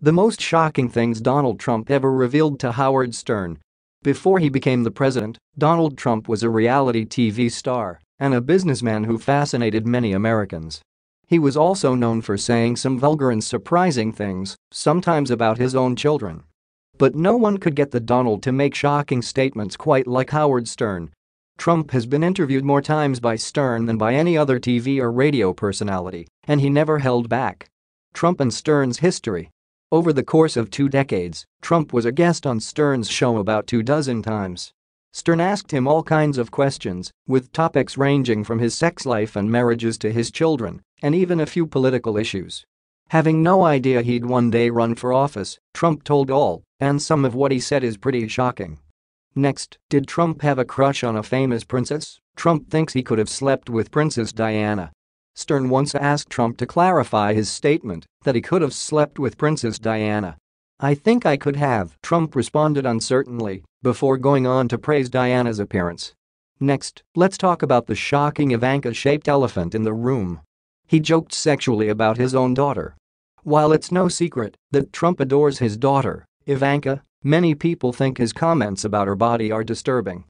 The most shocking things Donald Trump ever revealed to Howard Stern. Before he became the president, Donald Trump was a reality TV star and a businessman who fascinated many Americans. He was also known for saying some vulgar and surprising things, sometimes about his own children. But no one could get the Donald to make shocking statements quite like Howard Stern. Trump has been interviewed more times by Stern than by any other TV or radio personality, and he never held back. Trump and Stern's history over the course of two decades, Trump was a guest on Stern's show about two dozen times. Stern asked him all kinds of questions, with topics ranging from his sex life and marriages to his children, and even a few political issues. Having no idea he'd one day run for office, Trump told all, and some of what he said is pretty shocking. Next, did Trump have a crush on a famous princess? Trump thinks he could have slept with Princess Diana. Stern once asked Trump to clarify his statement that he could have slept with Princess Diana. I think I could have, Trump responded uncertainly before going on to praise Diana's appearance. Next, let's talk about the shocking Ivanka-shaped elephant in the room. He joked sexually about his own daughter. While it's no secret that Trump adores his daughter, Ivanka, many people think his comments about her body are disturbing.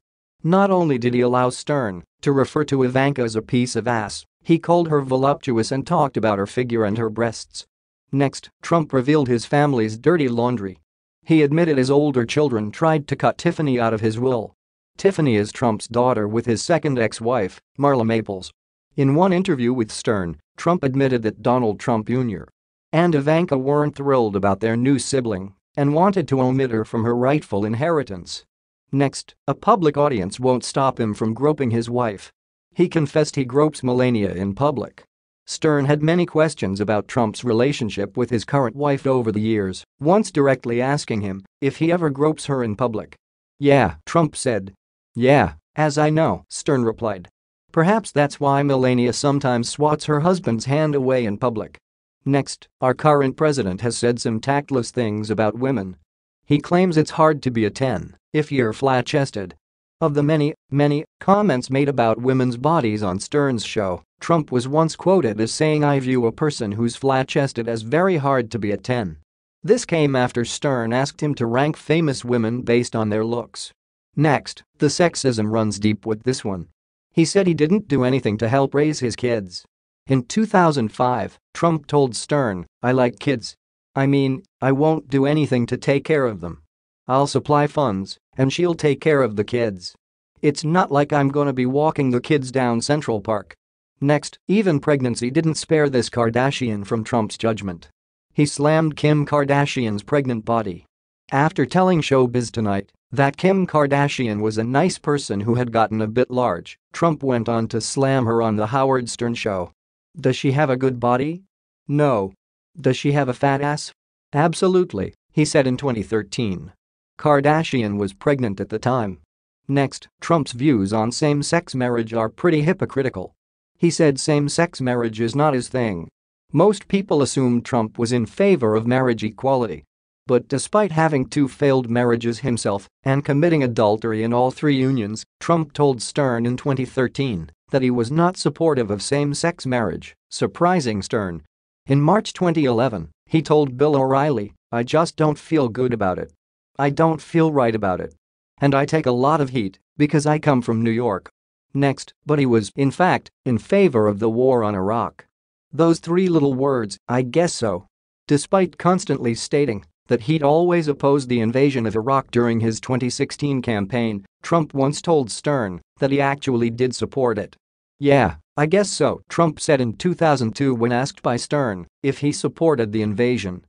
Not only did he allow Stern to refer to Ivanka as a piece of ass, he called her voluptuous and talked about her figure and her breasts. Next, Trump revealed his family's dirty laundry. He admitted his older children tried to cut Tiffany out of his will. Tiffany is Trump's daughter with his second ex-wife, Marla Maples. In one interview with Stern, Trump admitted that Donald Trump Jr. and Ivanka weren't thrilled about their new sibling and wanted to omit her from her rightful inheritance. Next, a public audience won't stop him from groping his wife he confessed he gropes Melania in public. Stern had many questions about Trump's relationship with his current wife over the years, once directly asking him if he ever gropes her in public. Yeah, Trump said. Yeah, as I know, Stern replied. Perhaps that's why Melania sometimes swats her husband's hand away in public. Next, our current president has said some tactless things about women. He claims it's hard to be a 10 if you're flat-chested of the many, many comments made about women's bodies on Stern's show, Trump was once quoted as saying, I view a person who's flat chested as very hard to be a 10. This came after Stern asked him to rank famous women based on their looks. Next, the sexism runs deep with this one. He said he didn't do anything to help raise his kids. In 2005, Trump told Stern, I like kids. I mean, I won't do anything to take care of them. I'll supply funds, and she'll take care of the kids. It's not like I'm gonna be walking the kids down Central Park. Next, even pregnancy didn't spare this Kardashian from Trump's judgment. He slammed Kim Kardashian's pregnant body. After telling Showbiz Tonight that Kim Kardashian was a nice person who had gotten a bit large, Trump went on to slam her on The Howard Stern Show. Does she have a good body? No. Does she have a fat ass? Absolutely, he said in 2013. Kardashian was pregnant at the time. Next, Trump's views on same-sex marriage are pretty hypocritical. He said same-sex marriage is not his thing. Most people assumed Trump was in favor of marriage equality. But despite having two failed marriages himself and committing adultery in all three unions, Trump told Stern in 2013 that he was not supportive of same-sex marriage, surprising Stern. In March 2011, he told Bill O'Reilly, I just don't feel good about it. I don't feel right about it. And I take a lot of heat because I come from New York. Next, but he was, in fact, in favor of the war on Iraq. Those three little words, I guess so. Despite constantly stating that he'd always opposed the invasion of Iraq during his 2016 campaign, Trump once told Stern that he actually did support it. Yeah, I guess so, Trump said in 2002 when asked by Stern if he supported the invasion.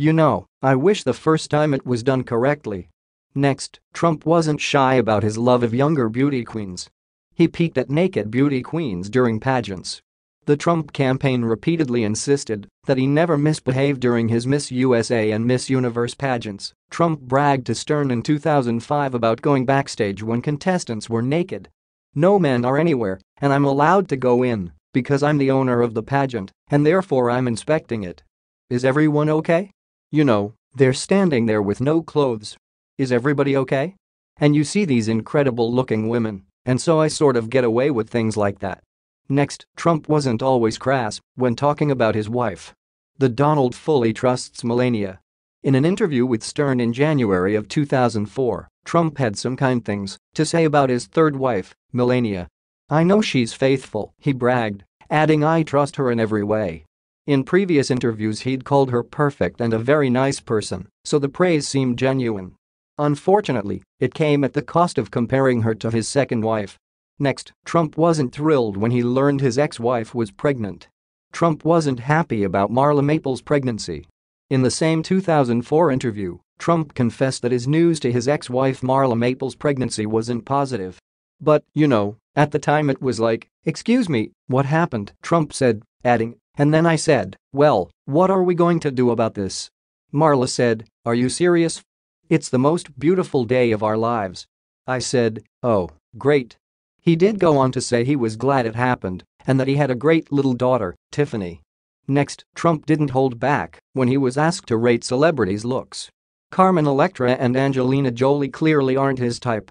You know, I wish the first time it was done correctly. Next, Trump wasn't shy about his love of younger beauty queens. He peeked at naked beauty queens during pageants. The Trump campaign repeatedly insisted that he never misbehaved during his Miss USA and Miss Universe pageants. Trump bragged to Stern in 2005 about going backstage when contestants were naked. No men are anywhere, and I'm allowed to go in because I'm the owner of the pageant, and therefore I'm inspecting it. Is everyone okay? You know, they're standing there with no clothes. Is everybody okay? And you see these incredible looking women, and so I sort of get away with things like that. Next, Trump wasn't always crass when talking about his wife. The Donald fully trusts Melania. In an interview with Stern in January of 2004, Trump had some kind things to say about his third wife, Melania. I know she's faithful, he bragged, adding I trust her in every way. In previous interviews he'd called her perfect and a very nice person, so the praise seemed genuine. Unfortunately, it came at the cost of comparing her to his second wife. Next, Trump wasn't thrilled when he learned his ex-wife was pregnant. Trump wasn't happy about Marla Maples' pregnancy. In the same 2004 interview, Trump confessed that his news to his ex-wife Marla Maples' pregnancy wasn't positive. But, you know, at the time it was like, excuse me, what happened, Trump said, adding, and then I said, Well, what are we going to do about this? Marla said, Are you serious? It's the most beautiful day of our lives. I said, Oh, great. He did go on to say he was glad it happened and that he had a great little daughter, Tiffany. Next, Trump didn't hold back when he was asked to rate celebrities' looks. Carmen Electra and Angelina Jolie clearly aren't his type.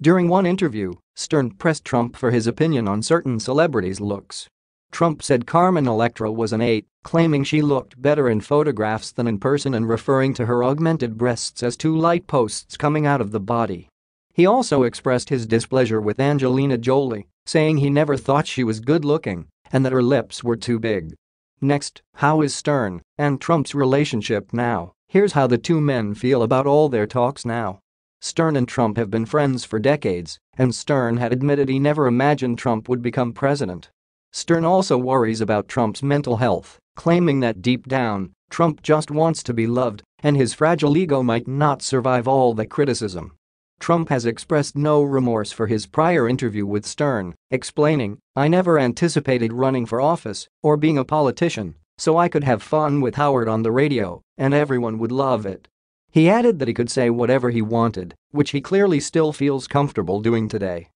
During one interview, Stern pressed Trump for his opinion on certain celebrities' looks. Trump said Carmen Electra was an 8, claiming she looked better in photographs than in person and referring to her augmented breasts as two light posts coming out of the body. He also expressed his displeasure with Angelina Jolie, saying he never thought she was good looking and that her lips were too big. Next, how is Stern and Trump's relationship now? Here's how the two men feel about all their talks now. Stern and Trump have been friends for decades, and Stern had admitted he never imagined Trump would become president. Stern also worries about Trump's mental health, claiming that deep down, Trump just wants to be loved and his fragile ego might not survive all the criticism. Trump has expressed no remorse for his prior interview with Stern, explaining, I never anticipated running for office or being a politician, so I could have fun with Howard on the radio and everyone would love it. He added that he could say whatever he wanted, which he clearly still feels comfortable doing today.